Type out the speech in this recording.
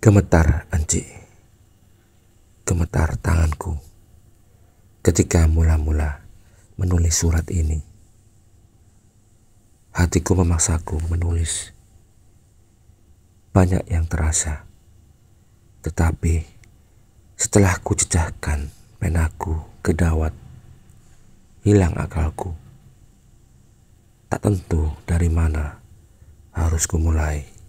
Gemetar anji, gemetar tanganku ketika mula-mula menulis surat ini. Hatiku memaksaku menulis. Banyak yang terasa. Tetapi setelah ku cecahkan penaku ke dawat, hilang akalku. Tak tentu dari mana harus ku mulai.